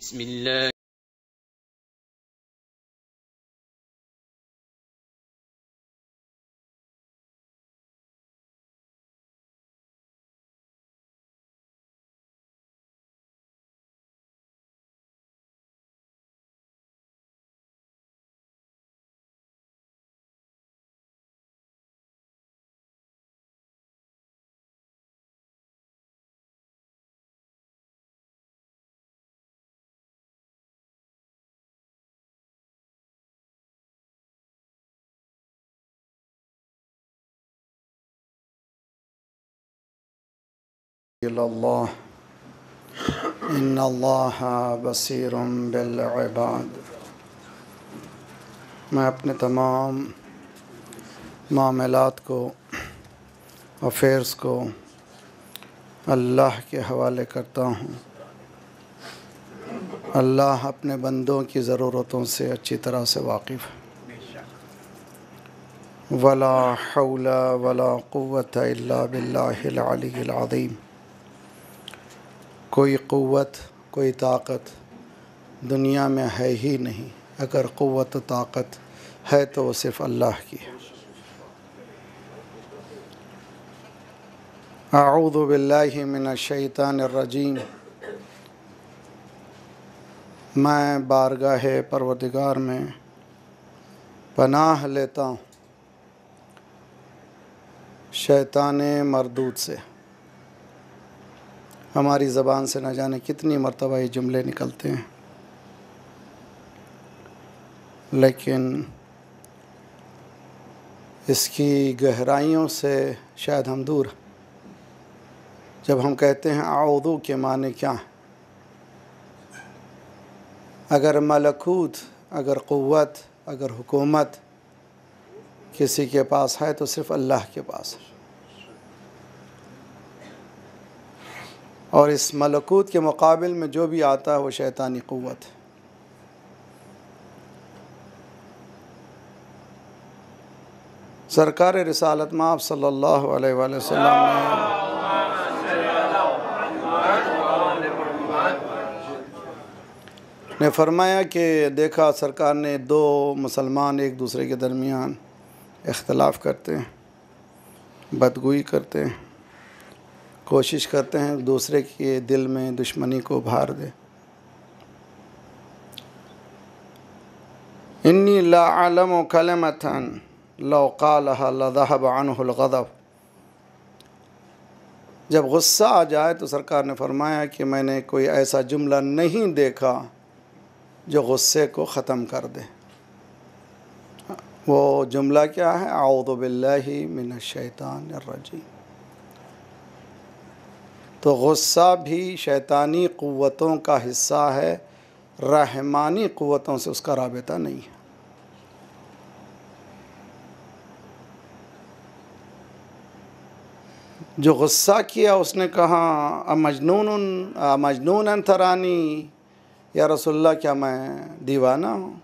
بسم الله إلا الله إن الله बसीर बिलबाद मैं अपने तमाम मामलात को अफेयर्स को अल्लाह के हवाले करता हूँ अल्लाह अपने बंदों की ज़रूरतों से अच्छी तरह से वाकिफ़ है वला हौला वला क़ुवत इल्ला बिल्लाहिल अलील अज़ीम कोई क़वत कोई ताकत दुनिया में है ही नहीं अगर क़वत ताकत है तो वो सिर्फ़ अल्लाह की है आऊदबिल्लिमिनशैतानरजीम मैं बारगाह परवदिगार में पनाह लेता हूँ शैतान मरदूद से हमारी ज़बान से न जाने कितनी मरतबा ये जुमले निकलते हैं लेकिन इसकी गहराइयों से शायद हम दूर जब हम कहते हैं आउदू के माने क्या हैं अगर मलकूत अगर क़वत अगर हुकूमत किसी के पास है तो सिर्फ़ अल्लाह के पास है और इस मलकूत के मुकाबल में जो भी आता है वो शैतानी क़वत है सरकार रसालत माप सल्ला वसम ने फरमाया कि देखा सरकार ने दो मुसलमान एक दूसरे के दरमियान इख्तलाफ़ करते हैं बदगोई करते हैं कोशिश करते हैं दूसरे के दिल में दुश्मनी को भार दे इन्नी लालम कलमथन लौकालहब जब गुस्सा आ जाए तो सरकार ने फरमाया कि मैंने कोई ऐसा जुमला नहीं देखा जो गुस्से को ख़त्म कर दे वो जुमला क्या है शैतान रजीम तो गुस्सा भी शैतानी क़वतों का हिस्सा है रहमानी क़वतों से उसका रबता नहीं है जो गुस्सा किया उसने कहा मजनून मजनून थरानी या रसोल्ला क्या मैं दीवाना हूँ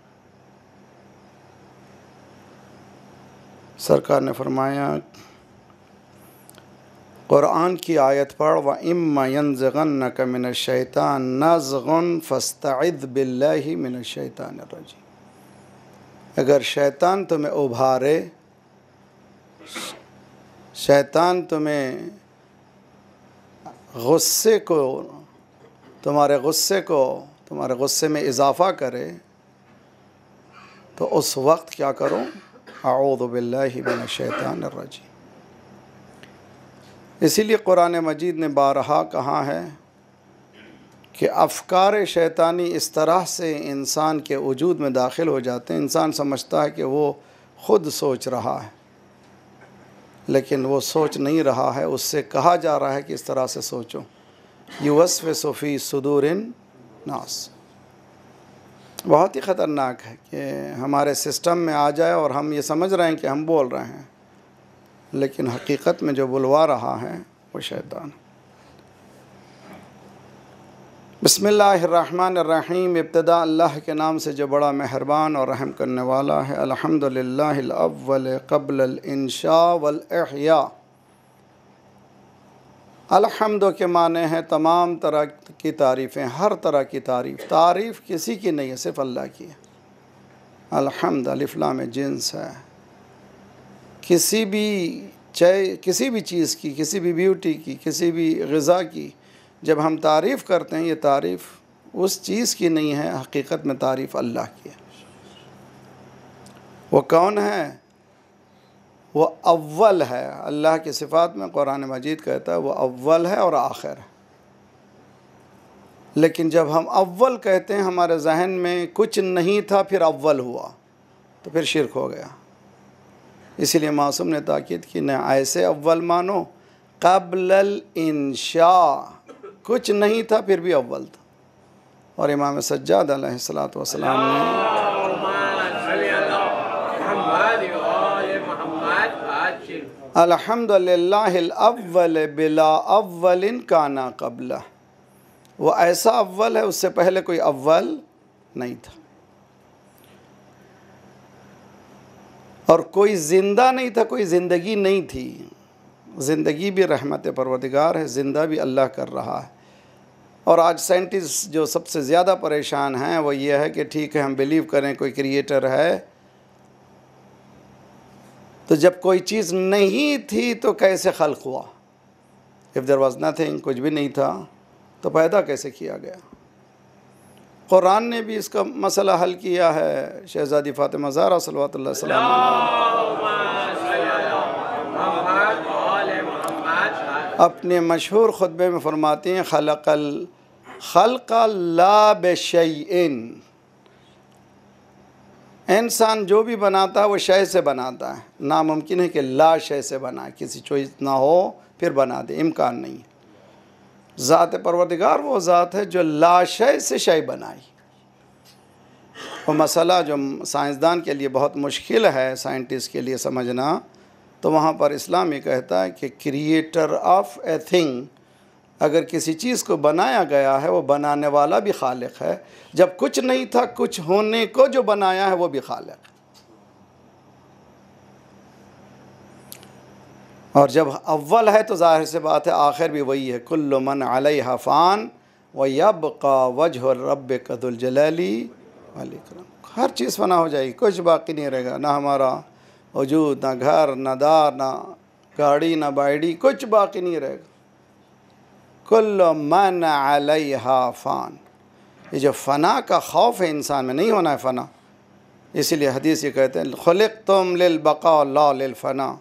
सरकार ने फरमाया क़ुरान की आयत पढ़ व न कमिन शैतान नज़न फ़स्ताद बिल्ल मिन शैतान रजी अगर शैतान तुम्हें उभारे शैतान तुम्हें गुस्से को तुम्हारे गुस्से को तुम्हारे गुस्से में इजाफ़ा करे तो उस वक्त क्या करो मिन शैतान रजी इसीलिए कुरान मजीद ने बारहा कहा है कि अफकार शैतानी इस तरह से इंसान के वजूद में दाखिल हो जाते हैं इंसान समझता है कि वो ख़ुद सोच रहा है लेकिन वो सोच नहीं रहा है उससे कहा जा रहा है कि इस तरह से सोचो युवसव सूफ़ी सदूरिन नास बहुत ही ख़तरनाक है कि हमारे सिस्टम में आ जाए और हम ये समझ रहे हैं कि हम बोल रहे हैं लेकिन हकीकत में जो बुलवा रहा है वो शैतान बसमीम इब्तदा अल्लाह के नाम से जो बड़ा मेहरबान और रहम करने वाला है अलहमदिल्लावल कबल इनशा अलहमद के माने हैं तमाम तरह की तारीफ़ें हर तरह की तारीफ़ तारीफ़ किसी की नहीं है सिर्फ़ अल्लाह की है अलहमद अलिफ्ला में जिन्स है किसी भी चाहे किसी भी चीज़ की किसी भी ब्यूटी की किसी भी गज़ा की जब हम तारीफ़ करते हैं ये तारीफ़ उस चीज़ की नहीं है हकीकत में तारीफ़ अल्लाह की है वो कौन है वो अव्वल है अल्लाह की सिफ़ात में कुरान मजीद कहता है वो अव्वल है और आखिर है लेकिन जब हम अव्वल कहते हैं हमारे जहन में कुछ नहीं था फिर अव्वल हुआ तो फिर शिरक हो गया इसलिए मासूम ने ताक़द की न ऐसे अव्वल मानो कबल इनशा कुछ नहीं था फिर भी अव्वल था और इमाम सज्जाद सलाम ने अलहमदिल्लावल बिला अव्वलिन काना कबला वो ऐसा अव्वल है उससे पहले कोई अव्वल नहीं था और कोई ज़िंदा नहीं था कोई ज़िंदगी नहीं थी ज़िंदगी भी रहमत परवरदिगार है ज़िंदा भी अल्लाह कर रहा है और आज साइंटिस्ट जो सबसे ज़्यादा परेशान हैं वो ये है कि ठीक है हम बिलीव करें कोई क्रिएटर है तो जब कोई चीज़ नहीं थी तो कैसे खल्क हुआ इफ़ दर वॉज नथिंग कुछ भी नहीं था तो पैदा कैसे किया गया कुरान ने भी इसका मसला हल किया है शहज़ादी फ़ातिमा ज़ारा सलवात अपने मशहूर ख़ुतबे में फरमाती हैं खलकल खलकल ला इंसान जो भी बनाता है वो शय से बनाता है नामुमकिन है कि ला शय से बनाए किसी चॉइस ना हो फिर बना दे इम्कान नहीं है ज़ात परवरदिगार वो ज़ात है जो लाशय से शय बनाई वो मसला जो साइंसदान के लिए बहुत मुश्किल है साइंटिस्ट के लिए समझना तो वहाँ पर इस्लाम ये कहता है कि क्रिएटर ऑफ ए थिंग अगर किसी चीज़ को बनाया गया है वो बनाने वाला भी खालिक है जब कुछ नहीं था कुछ होने को जो बनाया है वो भी खालिक और जब अव्वल है तो ज़ाहिर से बात है आखिर भी वही है कुल्लुमन अलई हफ़ान व यब का वजह रब कदुलजलली वालेकरम हर चीज़ फना हो जाएगी कुछ बाकी नहीं रहेगा ना हमारा वजूद ना घर ना दार ना गाड़ी ना बाड़ी कुछ बाकी नहीं रहेगा कुल्लमन आलय फान ये जो फ़ना का खौफ है इंसान में नहीं होना है फ़ना इसीलिए हदीस ये कहते हैं खलिक तुम लिल बका लिल फ़ना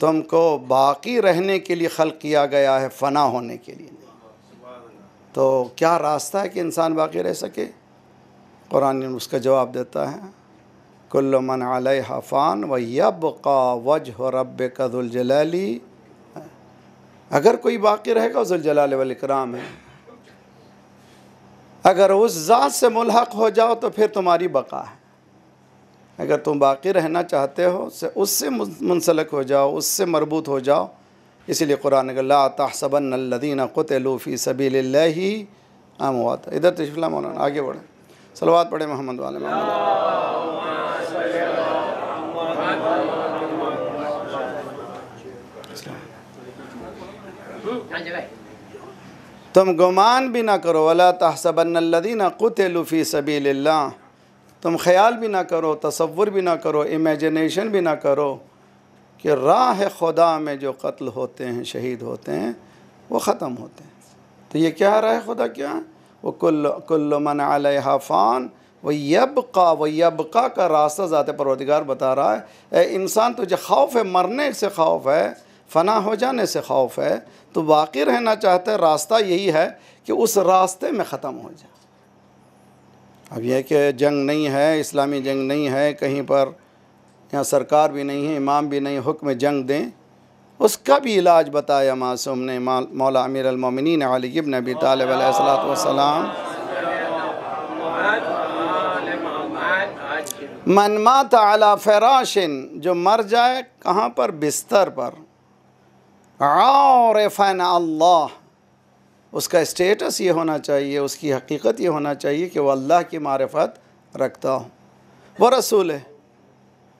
तुमको बाकी रहने के लिए खल किया गया है फना होने के लिए तो क्या रास्ता है कि इंसान बाकी रह सके कुरान उसका जवाब देता है कुल्लु मन अल हफ़ान व यब का वज रब कदुलजलाली अगर कोई बाकी रहेगा जुलजलाल वालकराम है अगर उस ज़ात से मुलहक हो जाओ तो फिर तुम्हारी बका है अगर तुम बाकी रहना चाहते हो से उससे मुंसलक हो जाओ उससे मरबूत हो जाओ इसीलिए कुरान ला तहसबन लदीन क़तलूफ़ी सबील ही आम हुआ था इधर तशफला मौलाना आगे बढ़े सलवा पढ़े मोहम्मद वाले मोहम्मद तुम गुमान भी ना करो वला तहसबन लदीन क़तलूफ़ी सबील तुम ख्याल भी ना करो तसवुर भी ना करो इमेजिनेशन भी ना करो कि राह खुदा में जो कत्ल होते हैं शहीद होते हैं वो ख़त्म होते हैं तो ये क्या राह खुदा क्या वो कुल कुल्ल मन अलहाफ़ान व यबका व यबका का रास्ता ज़ात परवदगार बता रहा है इंसान तुझे खौफ है मरने से खौफ है फना हो जाने से खौफ है तो बाकी रहना चाहता है रास्ता यही है कि उस रास्ते में ख़त्म हो जाए अब यह कि जंग नहीं है इस्लामी जंग नहीं है कहीं पर यहाँ सरकार भी नहीं है इमाम भी नहीं हुक्म जंग दें उसका भी इलाज बताया मासूम ने मौला अमीर अलमिन अलीब नबी तालब मनमात अला फराशिन जो मर जाए कहाँ पर बिस्तर पर और फ़ैन अल्लाह उसका स्टेटस ये होना चाहिए उसकी हकीकत ये होना चाहिए कि वह अल्लाह की मारफत रखता हूँ वह रसूल है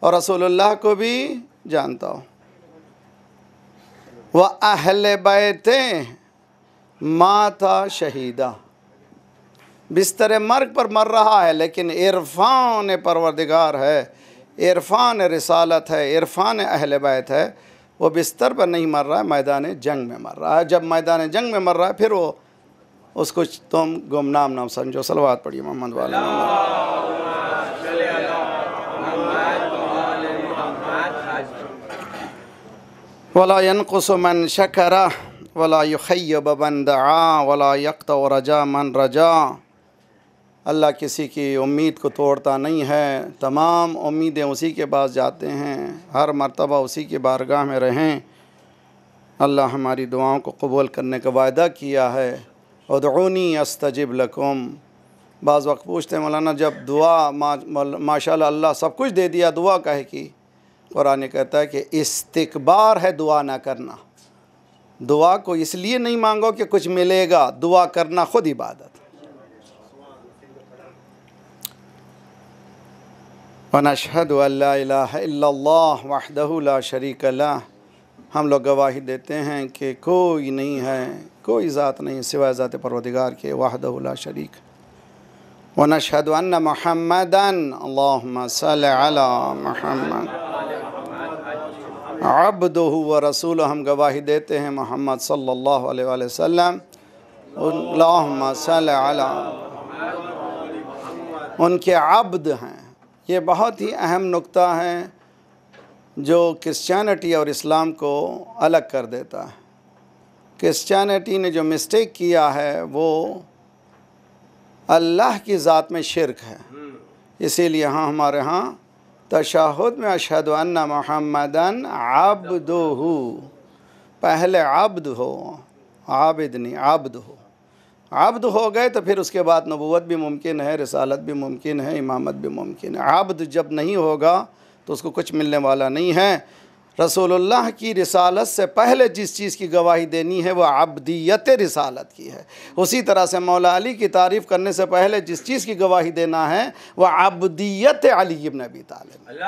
और रसूलुल्लाह को भी जानता हूँ वह अहल बैत माता शहीदा बिस्तर मर्ग पर मर रहा है लेकिन इरफान परवरदिगार है इरफान रिसालत है इरफान अहल बैत है वो बिस्तर पर नहीं मर रहा है मैदान जंग में मर रहा है जब मैदान जंग में मर रहा है फिर वो उसको तुम गुमनाम नाम समझो सलवाद पढ़िए मोहम्मद वाले वला कुसुमन शकरा वला युखैब बबन दआ वला रजा मन रजा अल्लाह किसी की उम्मीद को तोड़ता नहीं है तमाम उम्मीदें उसी के पास जाते हैं हर मरतबा उसी के बारगाह में रहें अल्लाह हमारी दुआओं को कबूल करने का वायदा किया है उदनी अस्तजिब लकुम बाज़ वक्त पूछते हैं मौलाना जब दुआ मा, माशा अल्लाह सब कुछ दे दिया दुआ कह की कि कुरान कहता है कि इस्तबार है दुआ ना करना दुआ को इसलिए नहीं मांगो कि कुछ मिलेगा दुआ करना ख़ुद इबादत वनशहद अल्लाह वहदह ला शरीक ला हम लोग गवाही देते हैं कि कोई नहीं है कोई ज़ात नहीं सिवाय ज़ात परवदिगार के वाहदह शरीक वनशहद महमदन अल्ला महमद अबद व रसूल हम गवाही देते हैं मोहम्मद सल्लल्लाहु उनके अब्द हैं ये बहुत ही अहम नुक्ता है जो क्रिश्चियनिटी और इस्लाम को अलग कर देता है क्रिश्चियनिटी ने जो मिस्टेक किया है वो अल्लाह की ज़ात में शिरक है इसीलिए हाँ हमारे यहाँ तशाहुद में अशहद अन्ना महमदन हो पहले आबद हो आबिद नहीं आबद हो आब्द हो गए तो फिर उसके बाद नबूत भी मुमकिन है रसालत भी मुमकिन है इमामत भी मुमकिन है आब्द जब नहीं होगा तो उसको कुछ मिलने वाला नहीं है रसूलुल्लाह की रिसालत से पहले जिस चीज़ की गवाही देनी है वह आबदीत रिसालत की है उसी तरह से मौला अली की तारीफ़ करने से पहले जिस चीज़ की गवाही देना है वह आबदीत अली इबन अबी तालिब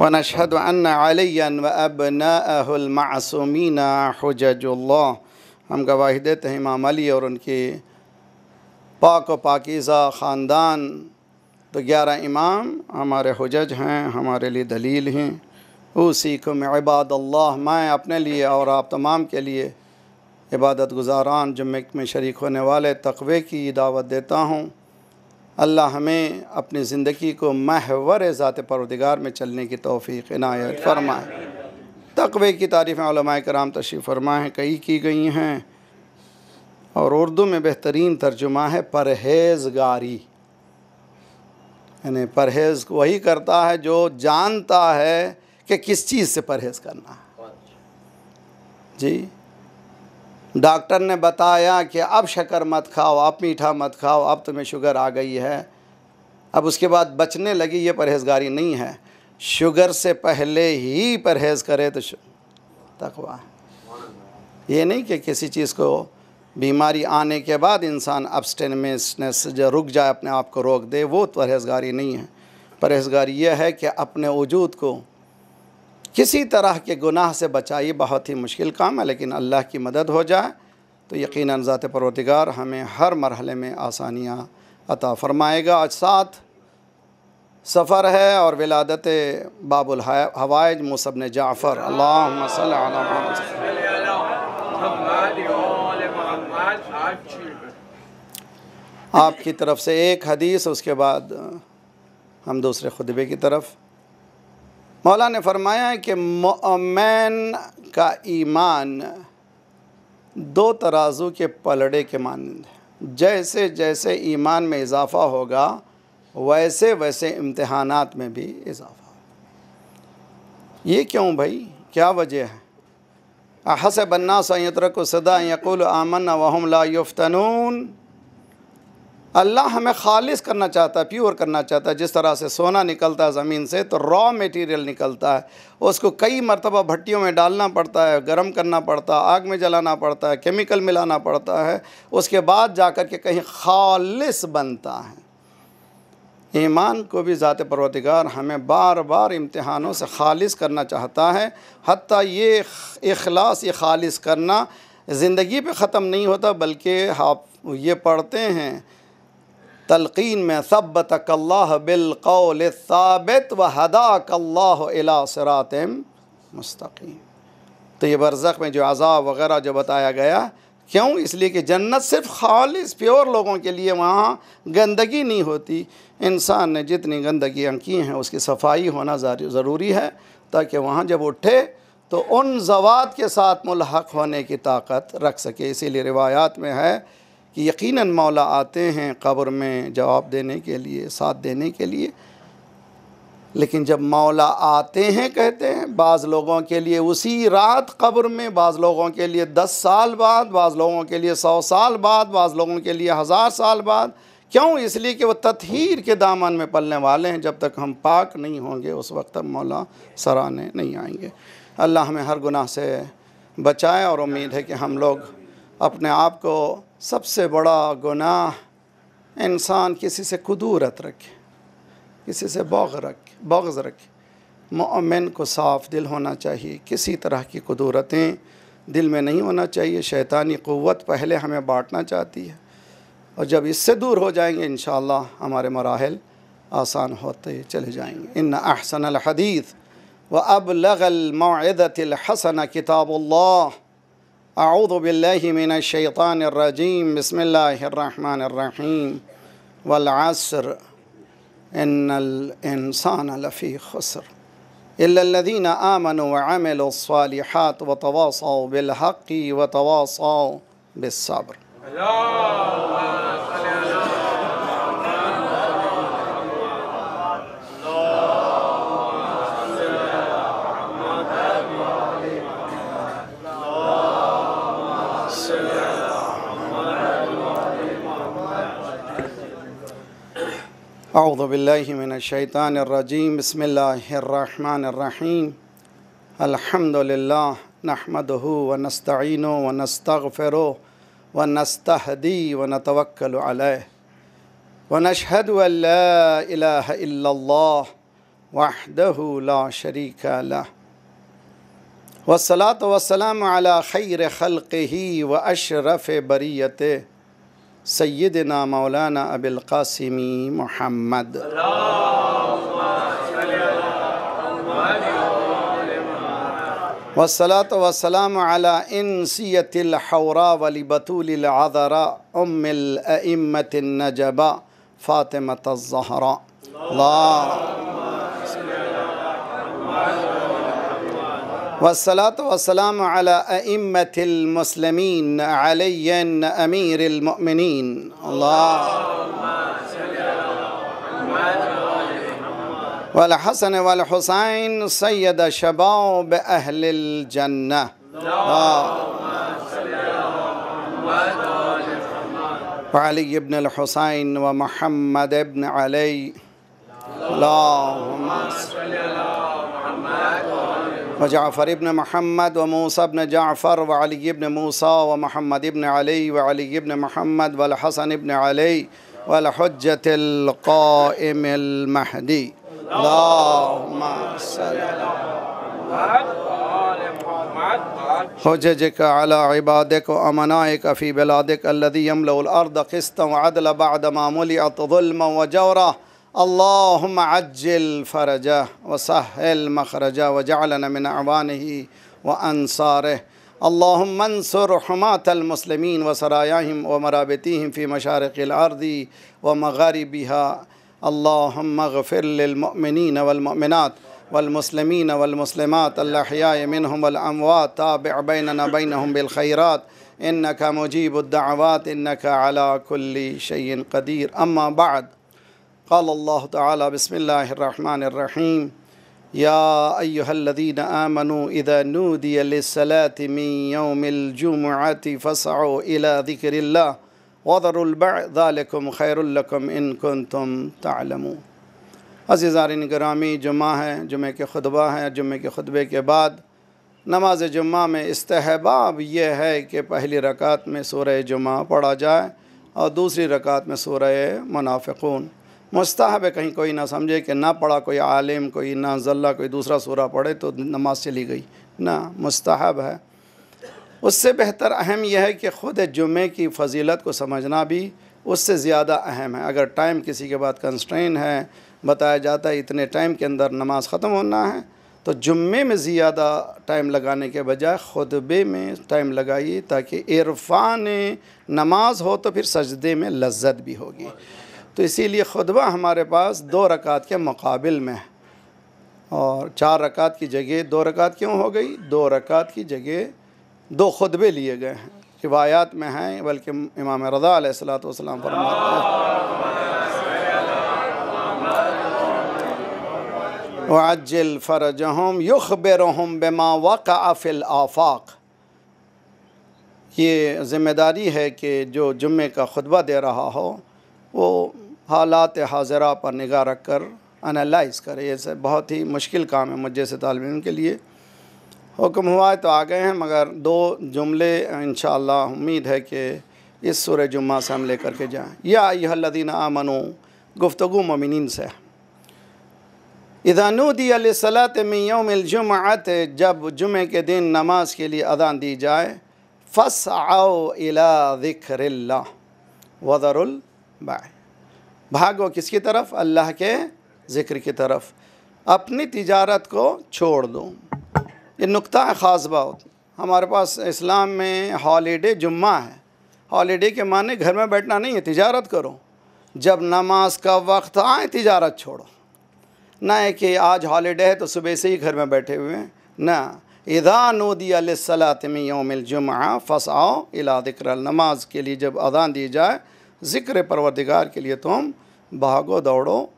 ونشهد أن عليا وأبناءه المعصومين حجج الله हम गवाही देते हैं इमाम अली और उनके पाक पाकिज़ा ख़ानदान तो ग्यारह इमाम हमारे हजज हैं हमारे लिए दलील हैं उसी को मैं इबाद अल्लाह मैं अपने लिए और आप तमाम के लिए इबादत गुजारान जुम्मे में शरीक होने वाले तकवे की दावत देता हूँ अल्लाह हमें अपनी ज़िंदगी को महवर ज़ात परदगार में चलने की तोफ़ी इनायत फरमाए तकवे की तारीफ़ें कराम तशरीफ़ फरमाएँ कई की गई हैं और उर्दू में बेहतरीन तर्जुमा है परहेज़गारी यानी परहेज़ वही करता है जो जानता है कि किस चीज़ से परहेज़ करना है जी डॉक्टर ने बताया कि अब शक्कर मत खाओ अब मीठा मत खाओ अब तुम्हें शुगर आ गई है अब उसके बाद बचने लगी ये परहेजगारी नहीं है शुगर से पहले ही परहेज़ करे तो तकवा ये नहीं कि किसी चीज़ को बीमारी आने के बाद इंसान अब्सटेनमेंसनेस जो रुक जाए अपने आप को रोक दे वो परहेजगारी नहीं है परहेजगारी यह है कि अपने वजूद को किसी तरह के गुनाह से बचाई बहुत ही मुश्किल काम है लेकिन अल्लाह की मदद हो जाए तो यकीनन ज़ात परवरदिगार हमें हर मरहले में आसानियाँ अता फ़रमाएगा आज साथ सफ़र है और विलादत बाबुल हवाज मुसब ने जाफ़र अल्लाह आपकी तरफ से एक हदीस उसके बाद हम दूसरे खुतबे की तरफ़ मौला ने फरमाया कि मोमैन का ईमान दो तराजू के पलड़े के मानंद है जैसे जैसे ईमान में इजाफ़ा होगा वैसे वैसे इम्तहानात में भी इजाफ़ा होगा ये क्यों भाई क्या वजह है अहस बन्ना सैतरक सदा यकुल आमन वहम युफ्तनून अल्लाह हमें खालिश करना चाहता है प्योर करना चाहता है जिस तरह से सोना निकलता है ज़मीन से तो रॉ मटेरियल निकलता है उसको कई मरतबा भट्टियों में डालना पड़ता है गर्म करना पड़ता है आग में जलाना पड़ता है केमिकल मिलाना पड़ता है उसके बाद जा कर के कहीं खालिश बनता है ईमान को भी ज़ात परवतिगार हमें बार बार इम्तहानों से खालिश करना चाहता है हती ये अखलास ये खालिश करना ज़िंदगी पर ख़त्म नहीं होता बल्कि आप ये पढ़ते हैं तलकिन में सब्बतकल्ला बिलकौल साबित व हदा हदाकल्लासरातम मुस्तकीम तो ये बरज़क में जो अजाब वगैरह जो बताया गया क्यों इसलिए कि जन्नत सिर्फ खालिस प्योर लोगों के लिए वहाँ गंदगी नहीं होती इंसान ने जितनी गंदगियाँ की हैं उसकी सफाई होना ज़रूरी है ताकि वहाँ जब उठे तो उन जवाब के साथ मुलहक होने की ताकत रख सके इसीलिए रिवायात में है कि यकीनन मौला आते हैं कब्र में जवाब देने के लिए साथ देने के लिए लेकिन जब मौला आते हैं कहते हैं बाज़ लोगों के लिए उसी रात कब्र में बाज़ लोगों के लिए दस साल बाद बाज़ लोगों के लिए सौ साल बाद बाज़ लोगों के लिए हज़ार साल बाद क्यों इसलिए कि वो तथहर के दामन में पलने वाले हैं जब तक हम पाक नहीं होंगे उस वक्त तक मौला सराने नहीं आएंगे अल्लाह हमें हर गुनाह से बचाए और उम्मीद है कि हम लोग अपने आप को सबसे बड़ा गुनाह इंसान किसी से कदूरत रखे किसी से बौग रखे बौज रखे मोमिन को साफ़ दिल होना चाहिए किसी तरह की कदूरतें दिल में नहीं होना चाहिए शैतानी क़वत पहले हमें बाँटना चाहती है और जब इससे दूर हो जाएंगे इन हमारे मराहल आसान होते चले जाएंगे इन अहसन हदीस व अब लगल मादतिल हसन किताबल्ला أعوذ بالله من الشيطان الرجيم بسم الله الرحمن الرحيم والعسر إن الإنسان لفي خسر إلا الذين آمنوا وعملوا الصالحات وتواصوا بالحق وتواصوا بالصبر الله अज़बिल्लिमिनशैतानरजीम बसमीम अलहमदिल्ला नहमद व नस्तिन व नस्तफ़िर व नस्तहदी व नतवक्ल व नशहद वाहदह ला शरीक वसलात वसलाम अला खैर खल ही व अशरफ़ बरीत سيدنا مولانا أبي القاسم محمد والصلاة والسلام على إنسية الحوراء ولبتول العذراء أم الأئمة النجباء فاطمة الزهراء اللهم والصلاة والسلام على أئمة المسلمين علي أمير المؤمنين الله والحسن والحسين سيد شباب أهل الجنة وعلي بن الحسين ومحمد بن علي اللهم صل على محمد وجعفر ابن محمد وموسى ابن جعفر وعلي بن موسى ومحمد بن علي وعلي بن محمد والحسن بن علي والحجة القائم المهدي اللهم صل حججك على عبادك وأمنائك في بلادك الذي يملأ الأرض قسطا وعدلا بعدما ملئت ظلما وجورا اللهم عجل فرجه وسهل مخرجه وجعلنا من اعوانه وانصاره اللهم انصر حماة المسلمين وسراياهم ومرابطيهم في مشارق الارض ومغاربها اللهم اغفر للمؤمنين والمؤمنات والمسلمين والمسلمات الاحياء منهم والاموات تابع بيننا بينهم بالخيرات انك مجيب الدعوات انك على كل شيء قدير اما بعد قال الله تعالى بسم الله الرحمن الرحيم يا ايها الذين امنوا اذا نودي للصلاه من يوم الجمعه فاسعوا الى ذكر الله وذروا البعض ذلك خير لكم ان كنتم تعلمون अजीज़ारिन ग्रामी जुमा ہے जुमे کے خطبہ है जुमे کے خطبے کے بعد نماز जुम्मा میں استحباب یہ ہے کہ پہلی رکعت میں سورہ जुमा پڑھا جائے اور دوسری رکعت میں سورہ منافقون मुस्ताहब है कहीं कोई ना समझे कि ना पढ़ा कोई आलिम कोई ना जल्ला कोई दूसरा सूरा पढ़े तो नमाज चली गई ना मुस्ताहब है उससे बेहतर अहम यह है कि ख़ुद जुमे की फजीलत को समझना भी उससे ज़्यादा अहम है अगर टाइम किसी के बाद कंस्ट्रेन है बताया जाता है इतने टाइम के अंदर नमाज ख़त्म होना है तो जुम्मे में ज़्यादा टाइम लगाने के बजाय खुतबे में टाइम लगाइए ताकि इरफान नमाज हो तो फिर सजदे में लज्जत भी होगी तो इसीलिए खुतबा हमारे पास दो रकात के मुकाबिल में है और चार रकात की जगह दो रकात क्यों हो गई दो रकात की जगह दो खुतबे लिए गए हैं रिवायात में हैं बल्कि इमाम रज़ा सलात फरमाते हैं वाजिल फ़रजहम युख बेरहम बेमा वक़ अफिल आफाक़ ये ज़िम्मेदारी है कि जो जुम्मे का खुतबा दे रहा हो वो हालात हाजरा पर निगाह रख कर एनालाइज करे ऐसे बहुत ही मुश्किल काम है मुझ जैसे तालब इन के लिए हुक्म हुआ है तो आ गए हैं मगर दो जुमले इन उम्मीद है कि इस सूर जुम्मा से हम लेकर के जाएँ या यदीन आमनो गुफ्तु ममिन से इदानुदीसलात में यौमजुमत जब जुमे के दिन नमाज के लिए अदान दी जाए फस आओ इला रिल्ला वज़रुल बाय भागो किसकी तरफ अल्लाह के ज़िक्र की तरफ अपनी तिजारत को छोड़ दो ये नुकता है ख़ास बात हमारे पास इस्लाम में हॉलीडे जुम्मा है हॉलीडे के माने घर में बैठना नहीं है तिजारत करो जब नमाज का वक्त आए तिजारत छोड़ो ना है कि आज हॉलीडे है तो सुबह से ही घर में बैठे हुए हैं ना इधा नोदी अलसलातमी योमिल जुम्मा फसाओ इला नमाज के लिए जब अदान दी जाए ज़िक्र परवरदिगार के लिए तुम भागो दौड़ो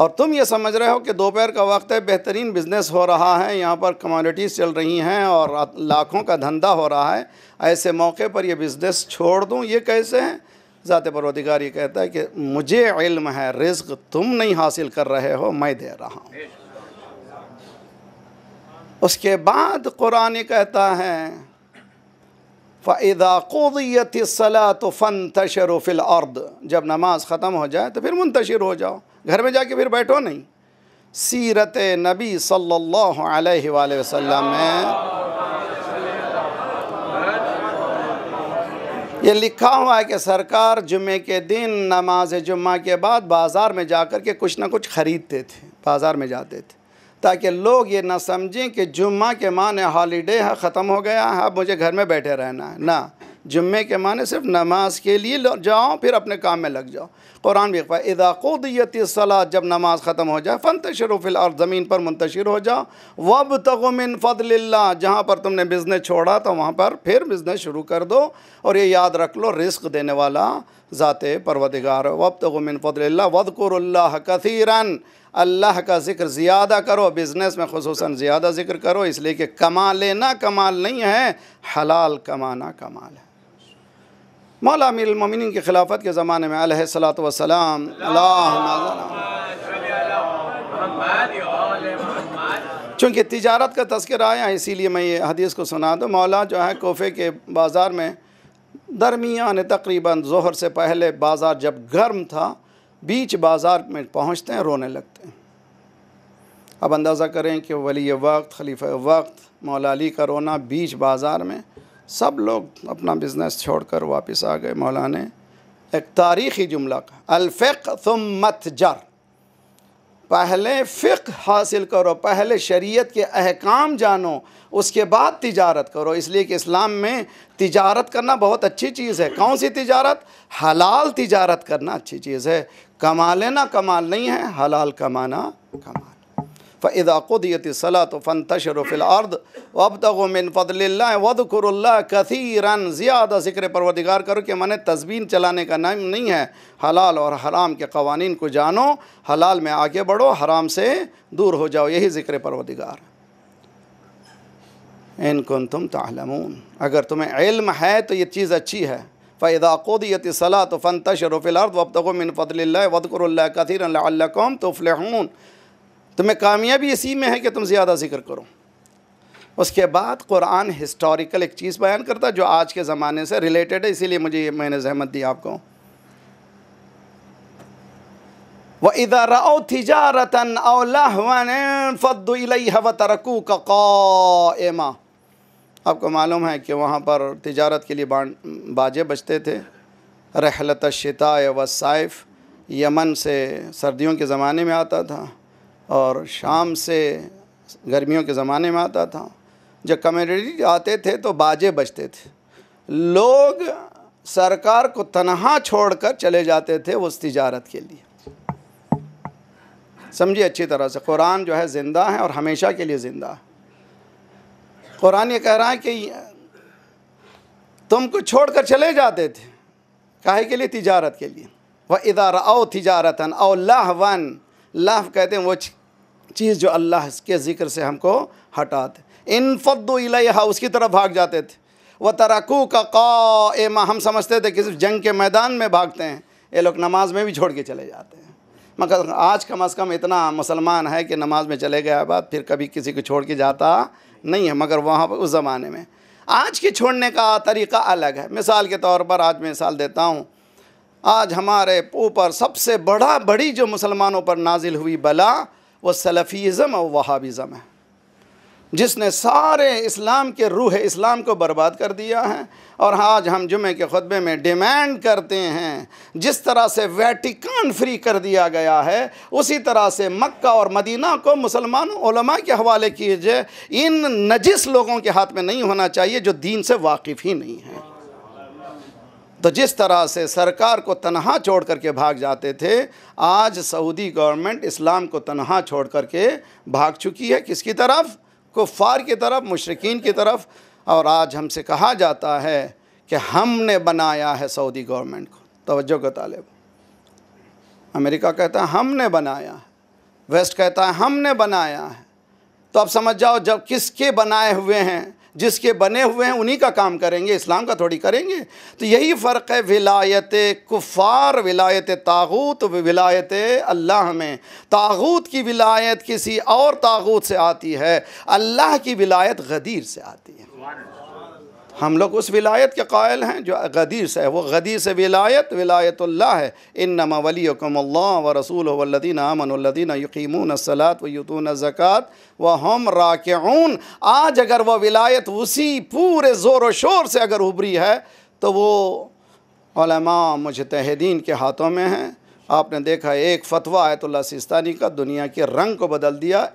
और तुम ये समझ रहे हो कि दोपहर का वक्त है बेहतरीन बिज़नेस हो रहा है यहाँ पर कम्युनिटीज़ चल रही हैं और लाखों का धंधा हो रहा है ऐसे मौके पर ये बिज़नेस छोड़ दूँ ये कैसे हैं ज़ात परवरदिगार ये कहता है कि मुझे इल्म है रिज्क तुम नहीं हासिल कर रहे हो मैं दे रहा हूँ उसके बाद कुरान कहता है फ़ैदा कोदियत सला तो फ़न तशर फिल अर्द जब नमाज ख़त्म हो जाए तो फिर मुंतशर हो जाओ घर में जाके फिर बैठो नहीं सीरत नबी सल्लल्लाहु अलैहि वसल्लम में ये लिखा हुआ है कि सरकार जुमे के दिन नमाज जुम्मा के बाद बाज़ार में जाकर के कुछ ना कुछ ख़रीदते थे बाज़ार में जाते थे ताकि लोग ये ना समझें कि जुम्मा के माने हॉलीडे है हाँ ख़त्म हो गया है हाँ अब मुझे घर में बैठे रहना है ना जुम्मे के माने सिर्फ नमाज के लिए जाओ फिर अपने काम में लग जाओ कुरान भी इदाक़ुदियत सलाह जब नमाज ख़त्म हो जाए फ़न तशरफिल और ज़मीन पर मुंतशिर हो जाओ वब तगमिन फ़दल्ला जहाँ पर तुमने बिज़नेस छोड़ा तो वहाँ पर फिर बिज़नेस शुरू कर दो और ये याद रख लो रिस्क देने वाला ज़ात परवदगार वब तगमिन फ़दल्ला वदकुरल्ला कथीरन अल्लाह का ज़िक्र ज़्यादा करो बिज़नेस में खसूस ज़्यादा ज़िक्र करो इसलिए कि कमा लेना कमाल नहीं है हलाल कमाना कमाल है मौला मिन की खिलाफत के ज़माने में अलत वसलाम चूँकि तिजारत का तस्कर आया इसीलिए मैं ये हदीस को सुना दूँ मौला जो है कोफे के बाज़ार में दरमियान तकरीबन जहर से पहले बाज़ार जब गर्म था बीच बाज़ार में पहुँचते हैं रोने लगते हैं अब अंदाज़ा करें कि वली वक्त खलीफ वक्त मौलाली का रोना बीच बाज़ार में सब लोग अपना बिज़नेस छोड़ कर वापस आ गए मौला ने एक तारीख़ी जुमला का अलफ़ तुम मत जर पहले फ़िक हासिल करो पहले शरीयत के अहकाम जानो उसके बाद तिजारत करो इसलिए कि इस्लाम में तिजारत करना बहुत अच्छी चीज़ है कौन सी तिजारत हलाल तिजारत करना अच्छी चीज़ है कमाल ना कमाल नहीं है हलाल कमाना कमाल फ़ैदाक़ुदियत सला तो फ़न तशरफ़िलर्द वब तमिन फ़दल वदकुरल्ला रन ज़्यादा ज़िक्र परवदिगार करो कि मैंने तस्बीन चलाने का नाम नहीं है हलाल और हराम के कवानीन को जानो हलाल में आगे बढ़ो हराम से दूर हो जाओ यही ज़िक्र परवदिगार है इन तुम तलमून अगर तुम्हें इल्म है तो ये चीज़ अच्छी है फ़ैदा कोदियत सला तो फ़न तशरफ़िलर्द वबतमिन फ़तल वदकुरल्ला कौम तो फ़्लून तुम्हें कामयाबी इसी में है कि तुम ज़्यादा जिक्र करो उसके बाद कुरान हिस्टोरिकल एक चीज़ बयान करता जो आज के ज़माने से रिलेटेड है इसीलिए मुझे मैंने जहमत दी आपको व इधर तिजारतन ओलाहवन व तरकू का आपको मालूम है कि वहाँ पर तजारत के लिए बाजे बजते थे रहलत शिता वसाइफ यमन से सर्दियों के ज़माने में आता था और शाम से गर्मियों के ज़माने में आता था जब कम्युनिटी आते थे तो बाजे बजते थे लोग सरकार को तनहा छोड़कर चले जाते थे उस तजारत के लिए समझिए अच्छी तरह से कुरान जो है ज़िंदा है और हमेशा के लिए ज़िंदा है कुरान ये कह रहा है कि तुमको छोड़ कर चले जाते थे काहे के लिए तिजारत के लिए वह इदारा ओ तिजारतन ओ वन लाह कहते हैं वो चीज़ जो अल्लाह के ज़िक्र से हमको हटाते इन फद्दो इलाहा उसकी तरफ भाग जाते थे वह तरकू का का एमा हम समझते थे कि सिर्फ जंग के मैदान में भागते हैं ये लोग नमाज में भी छोड़ के चले जाते हैं मगर आज कम अज़ कम इतना मुसलमान है कि नमाज में चले गया बाद फिर कभी किसी को छोड़ के जाता नहीं है मगर वहाँ पर उस ज़माने में आज के छोड़ने का तरीका अलग है मिसाल के तौर पर आज मिसाल देता हूँ आज हमारे ऊपर सबसे बड़ा बड़ी जो मुसलमानों पर नाजिल हुई बला वो सलफ़ीज़म और वहाबिज़म है जिसने सारे इस्लाम के रूह इस्लाम को बर्बाद कर दिया है और आज हम जुमे के खुतबे में डिमांड करते हैं जिस तरह से वैटिकान फ्री कर दिया गया है उसी तरह से मक्का और मदीना को मुसलमान उलमा के हवाले कीजिए इन नजिस लोगों के हाथ में नहीं होना चाहिए जो दीन से वाकिफ़ ही नहीं है तो जिस तरह से सरकार को तनहा छोड़ करके भाग जाते थे आज सऊदी गवर्नमेंट इस्लाम को तनहा छोड़ करके भाग चुकी है किसकी तरफ कुफ़ार की तरफ मशरकिन की तरफ और आज हमसे कहा जाता है कि हमने बनाया है सऊदी गवर्नमेंट को तोज्जो का तालब अमेरिका कहता है हमने बनाया है वेस्ट कहता है हमने बनाया है तो आप समझ जाओ जब किसके बनाए हुए हैं जिसके बने हुए हैं उन्हीं का काम करेंगे इस्लाम का थोड़ी करेंगे तो यही फ़र्क है विलायत कुफ़ार विलायत तागूत विलायत अल्लाह में तागूत की विलायत किसी और तागूत से आती है अल्लाह की विलायत गदीर से आती है हम लोग उस विलायत के कायल हैं जो गदीस है वो गदीस विलायत विलायतुल्ला है इन नमा वलीकम व रसूल वल्लिन अमनदीन यकीमून सलात व यतून ज़क़़त व हम राकून आज अगर वह विलायत उसी पूरे ज़ोर व शोर से अगर उभरी है तो वो मुजतहदीन के हाथों में हैं आपने देखा एक फ़तवा आयतुल्ला सिस्तानी का दुनिया के रंग को बदल दिया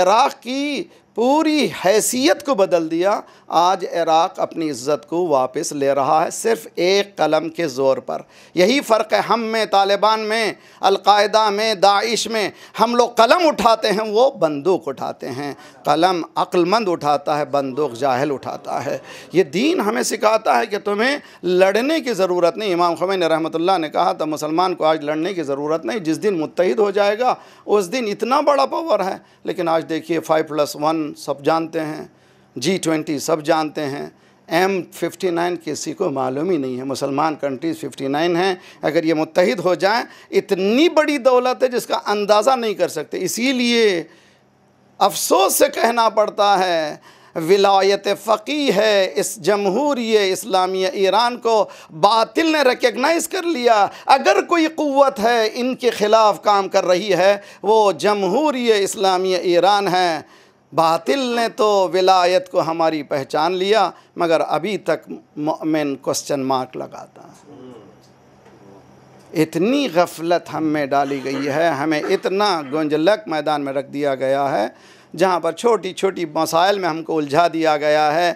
इराक़ की पूरी हैसियत को बदल दिया आज इराक़ अपनी इज़्ज़त को वापस ले रहा है सिर्फ़ एक कलम के ज़ोर पर यही फ़र्क है हम में तालिबान में अलकायदा में दाइश में हम लोग कलम उठाते हैं वो बंदूक उठाते हैं कलम अक्लमंद उठाता है बंदूक जाहल उठाता है ये दीन हमें सिखाता है कि तुम्हें लड़ने की ज़रूरत नहीं इमाम खमैन रहमत ने कहा था तो मुसलमान को आज लड़ने की ज़रूरत नहीं जिस दिन मुतहद हो जाएगा उस दिन इतना बड़ा पावर है लेकिन आज देखिए फ़ाइव प्लस वन सब जानते हैं जी ट्वेंटी सब जानते हैं एम फिफ्टी नाइन किसी को मालूम ही नहीं है मुसलमान कंट्रीज़ फिफ्टी नाइन हैं अगर ये मुतहद हो जाएँ इतनी बड़ी दौलत है जिसका अंदाज़ा नहीं कर सकते इसीलिए अफसोस से कहना पड़ता है विलायत फ़की है इस जमहूरी इस्लामी ईरान को बातिल ने रिकगनाइज़ कर लिया अगर कोई क़वत है इनके ख़िलाफ़ काम कर रही है वो जमहूरी इस्लामी ईरान है बातिल ने तो विलायत को हमारी पहचान लिया मगर अभी तक मोमिन क्वेश्चन मार्क लगाता है इतनी गफलत हम में डाली गई है हमें इतना गुंजलक मैदान में रख दिया गया है जहाँ पर छोटी छोटी मसाइल में हमको उलझा दिया गया है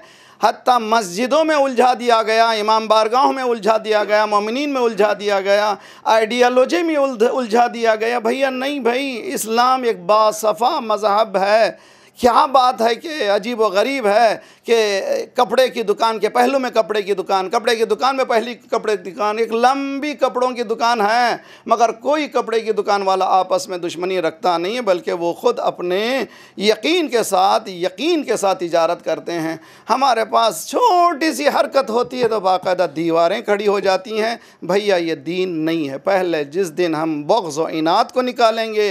हती मस्जिदों में उलझा दिया गया इमाम बारगाहों में उलझा दिया गया ममिन में उलझा दिया गया आइडियालॉजी में उलझा दिया गया भैया नहीं भाई इस्लाम एक बासफ़ा मज़हब है क्या बात है कि अजीब व गरीब है कि कपड़े की दुकान के पहलू में कपड़े की दुकान कपड़े की दुकान में पहली कपड़े की दुकान एक लंबी कपड़ों की दुकान है मगर कोई कपड़े की दुकान वाला आपस में दुश्मनी रखता नहीं है बल्कि वो ख़ुद अपने यकीन के साथ यकीन के साथ इजारत करते हैं हमारे पास छोटी सी हरकत होती है तो बाकायदा दीवारें खड़ी हो जाती हैं भैया ये दीन नहीं है पहले जिस दिन हम बग्ज़ व इनात को निकालेंगे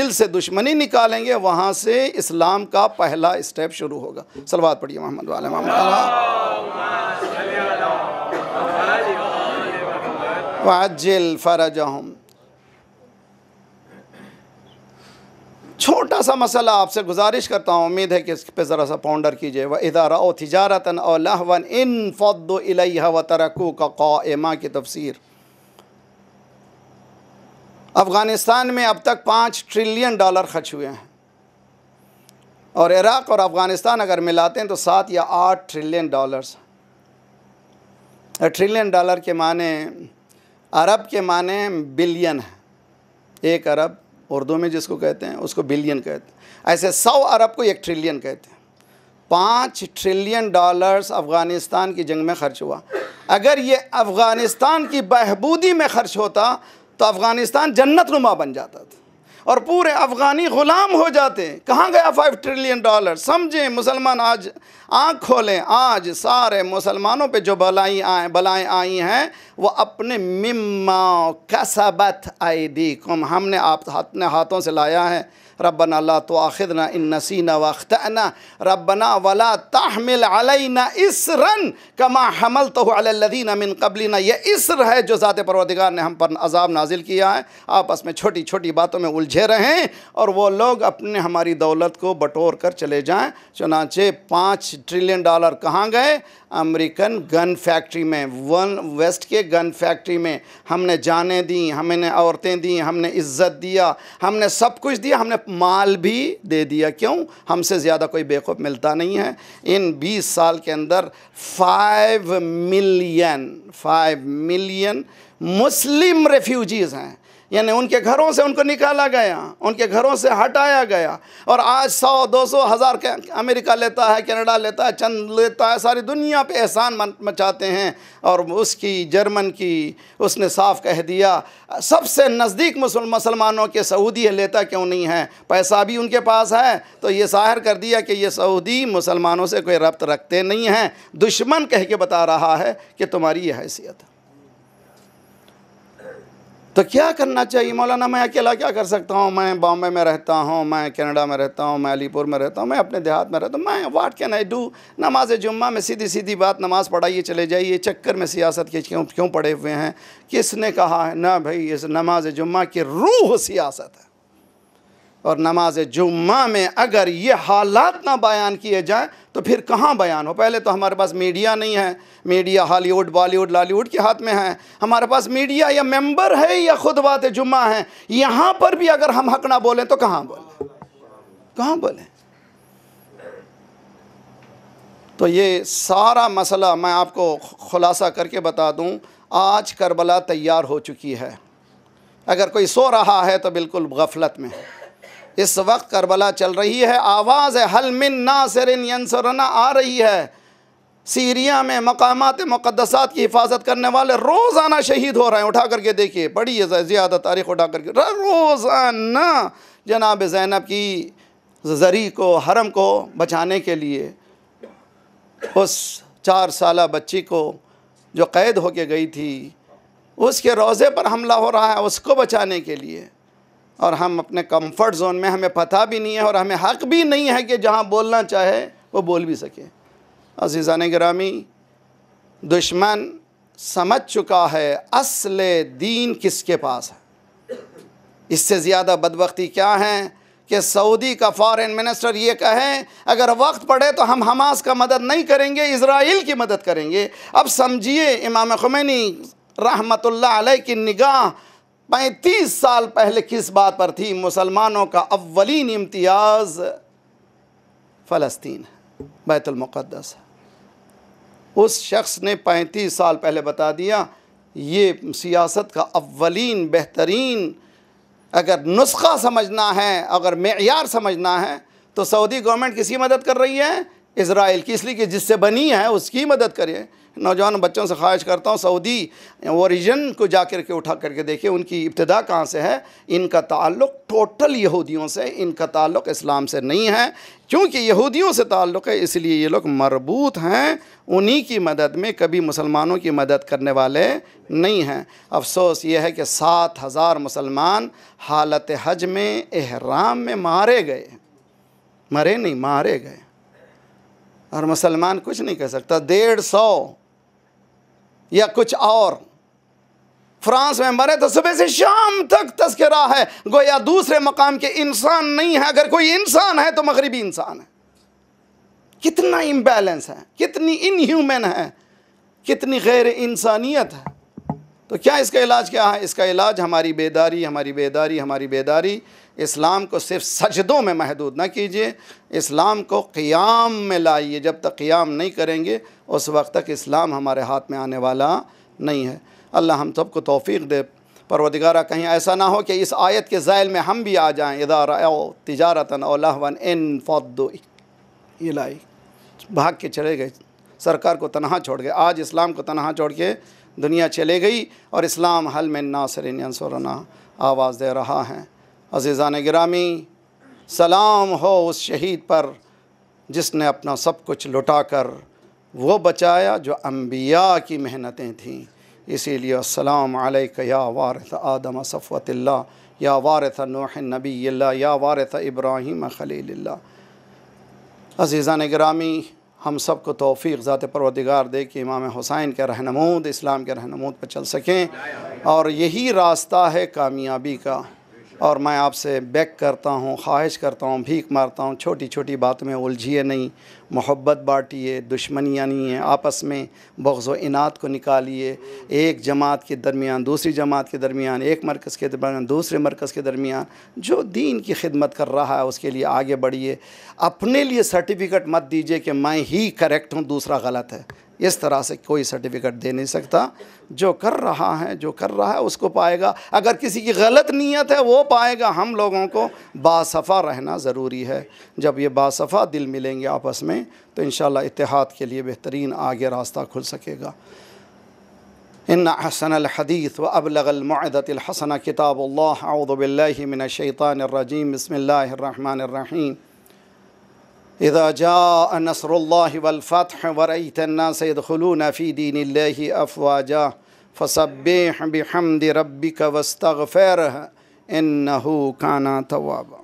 दिल से दुश्मनी निकालेंगे वहाँ से इस्लाम इस्लाम का पहला स्टेप शुरू होगा सलवाद पढ़िए मोहम्मद वाले मोहम्मद वाजिल फरज छोटा सा मसला आपसे गुजारिश करता हूँ उम्मीद है कि इस पर ज़रा सा पाउंडर कीजिए व इदारा ओ तजारतन और लहवन इन फ़द व तरकू का कौ एमा की तफसीर अफ़गानिस्तान में अब तक पाँच ट्रिलियन डॉलर खर्च हुए हैं और इराक़ और अफ़गानिस्तान अगर मिलाते हैं तो सात या आठ ट्रिलियन डॉलर्स ट्रिलियन डॉलर के माने अरब के माने बिलियन है एक अरब उर्दू में जिसको कहते हैं उसको बिलियन कहते हैं ऐसे सौ अरब को एक ट्रिलियन कहते हैं पाँच ट्रिलियन डॉलर्स अफ़गानिस्तान की जंग में खर्च हुआ अगर ये अफ़गानिस्तान की बहबूदी में खर्च होता तो अफ़गानिस्तान जन्नत नुमा बन जाता था और पूरे अफ़गानी ग़ुलाम हो जाते कहाँ गया फाइव ट्रिलियन डॉलर समझें मुसलमान आज आँख खोलें आज सारे मुसलमानों पे जो भलाई आए भलाएँ आई हैं वो अपने मिम्मा कसबत आई दी कम हमने आप हाथों से लाया है रबना तो तो आखिरना इन वक्त ना रबना वला तहमिल इस रन कमा हमल तो नमिन मिन कबलिना यह इसर है जो ज़ात परवदिगार ने हम पर अजाब नाजिल किया है आपस में छोटी छोटी बातों में उलझे रहें और वह लोग अपने हमारी दौलत को बटोर कर चले जाएँ चुनाचे पाँच ट्रिलियन डॉलर कहाँ गए अमेरिकन गन फैक्ट्री में वन वेस्ट के गन फैक्ट्री में हमने जाने दी हमने औरतें दी हमने इज़्ज़त दिया हमने सब कुछ दिया हमने माल भी दे दिया क्यों हमसे ज़्यादा कोई बेवकूफ़ मिलता नहीं है इन 20 साल के अंदर 5 मिलियन 5 मिलियन मुस्लिम रेफ्यूजीज़ हैं यानी उनके घरों से उनको निकाला गया उनके घरों से हटाया गया और आज सौ दो सौ हज़ार अमेरिका लेता है कनाडा लेता है चंद लेता है सारी दुनिया पे एहसान मचाते हैं और उसकी जर्मन की उसने साफ कह दिया सबसे नज़दीक मुसलमानों के सऊदी है लेता क्यों नहीं है पैसा भी उनके पास है तो ये जाहिर कर दिया कि ये सऊदी मुसलमानों से कोई रब्त रखते नहीं हैं दुश्मन कह के बता रहा है कि तुम्हारी ये हैसियत है तो क्या करना चाहिए मौलाना मैं अकेला क्या कर सकता हूँ मैं बॉम्बे में रहता हूँ मैं कनाडा में रहता हूँ मैं अलीपुर में रहता हूँ मैं अपने देहात में रहता हूँ मैं वाट कैन आई डू नमाज जुम्मा में सीधी सीधी बात नमाज़ पढ़ाइए चले जाइए चक्कर में सियासत के क्यों क्यों पड़े हुए हैं किसने कहा है ना भाई इस नमाज जुम्मा की रूह सियासत है और नमाज जुम्मा में अगर ये हालात ना बयान किए जाएं तो फिर कहाँ बयान हो पहले तो हमारे पास मीडिया नहीं है मीडिया हॉलीवुड बॉलीवुड लॉलीवुड के हाथ में है हमारे पास मीडिया या मेंबर है या खुद बात जुम्मा है यहाँ पर भी अगर हम हक ना बोलें तो कहाँ बोलें कहाँ बोलें तो ये सारा मसला मैं आपको खुलासा करके बता दूँ आज करबला तैयार हो चुकी है अगर कोई सो रहा है तो बिल्कुल गफलत में है इस वक्त करबला चल रही है आवाज़ है हल मिन नासरिन यंसरना आ रही है सीरिया में मकाम मुक़दसात की हिफाजत करने वाले रोज़ाना शहीद हो रहे हैं उठा करके देखिए बड़ी ज़्यादा तारीख उठा करके रोज़ाना जनाब जैनब की जरी को हरम को बचाने के लिए उस चार साल बच्ची को जो कैद होके गई थी उसके रोज़े पर हमला हो रहा है उसको बचाने के लिए और हम अपने कंफर्ट जोन में हमें पता भी नहीं है और हमें हक भी नहीं है कि जहाँ बोलना चाहे वो बोल भी सके ने ग्रामी दुश्मन समझ चुका है असल दीन किसके पास है इससे ज़्यादा बदबकती क्या है कि सऊदी का फॉरेन मिनिस्टर ये कहें अगर वक्त पड़े तो हम हमास का मदद नहीं करेंगे इसराइल की मदद करेंगे अब समझिए इमाम ख़ुमैनी रहमतुल्लाह अलैह की निगाह पैंतीस साल पहले किस बात पर थी मुसलमानों का अव्वलीन इम्तियाज़ फ़लस्तीन है बैतुलमक़दस है उस शख्स ने पैंतीस साल पहले बता दिया ये सियासत का अव्वलीन बेहतरीन अगर नुस्खा समझना है अगर मैार समझना है तो सऊदी गवर्नमेंट किसी मदद कर रही है इसराइल की इसलिए कि जिससे बनी है उसकी मदद करें नौजवान बच्चों से ख्वाहिश करता हूँ सऊदी ओरिजन को जा कर के उठा करके देखें उनकी इब्तदा कहाँ से है इनका ताल्लुक टोटल यहूदियों से इनका ताल्लुक इस्लाम से नहीं है क्योंकि यहूदियों से ताल्लुक़ है इसलिए ये लोग मरबूत हैं उन्हीं की मदद में कभी मुसलमानों की मदद करने वाले नहीं हैं अफसोस ये है कि सात हज़ार मुसलमान हालत हज में एहराम में मारे गए मरे नहीं मारे गए और मुसलमान कुछ नहीं कह सकता डेढ़ सौ या कुछ और फ्रांस में मरे तो सुबह से शाम तक तस्करा है गोया दूसरे मकाम के इंसान नहीं है अगर कोई इंसान है तो मगरबी इंसान है कितना इम्बैलेंस है कितनी इनह्यूमन है कितनी गैर इंसानियत है तो क्या इसका इलाज क्या है इसका इलाज हमारी बेदारी हमारी बेदारी हमारी बेदारी इस्लाम को सिर्फ सजदों में महदूद ना कीजिए इस्लाम को क़ियाम में लाइए जब तक क़ियाम नहीं करेंगे उस वक्त तक इस्लाम हमारे हाथ में आने वाला नहीं है अल्लाह हम सबको तोफ़ी दे परवदिगारा कहीं ऐसा ना हो कि इस आयत के ज़ैल में हम भी आ जाएँ इदारा तजारता ओलावन इन फ़ौदो इलाई भाग के चले गए सरकार को तनहा छोड़ गए आज इस्लाम को तनहा छोड़ के दुनिया चले गई और इस्लाम हल में नासरिन नासरना आवाज़ दे रहा है अजीज़ान गिरामी सलाम हो उस शहीद पर जिसने अपना सब कुछ लुटा कर वो बचाया जो अम्बिया की मेहनतें थीं इसीलिए असलम या वारथ आदम सफ़तल्ला या वारथ नूह नबी या वारथ इब्राहिम खलील अजीज़ान ग्रामी हम सब को तोफ़ी ज़ात परवदिगार दे कि इमाम हुसैन के रहनमूद इस्लाम के रहनमूद पर चल सकें और यही रास्ता है कामयाबी का और मैं आपसे बैक करता हूँ ख्वाहिश करता हूँ भीख मारता हूँ छोटी छोटी बात में उलझिए नहीं मोहब्बत बांटिए दुश्मनियाँ नहीं है आपस में बग्ज़ इनात को निकालिए एक जमात के दरमियान दूसरी जमात के दरमियान एक मरकज़ के दरमियान दूसरे मरकज़ के दरमियान जो दीन की खिदमत कर रहा है उसके लिए आगे बढ़िए अपने लिए सर्टिफिकेट मत दीजिए कि मैं ही करेक्ट हूँ दूसरा गलत है इस तरह से कोई सर्टिफिकेट दे नहीं सकता जो कर रहा है जो कर रहा है उसको पाएगा अगर किसी की गलत नीयत है वो पाएगा हम लोगों को बासफ़ा रहना ज़रूरी है जब ये बासफ़ा दिल मिलेंगे आपस में سکے گا ان इतिहाद الحديث وابلغ المعدة आगे كتاب الله اعوذ بالله من الشيطان الرجيم بسم الله الرحمن الرحيم إذا جاء نصر الله والفتح ورأيت الناس يدخلون في دين الله أفواجا فسبح بحمد ربك واستغفره إنه كان توابا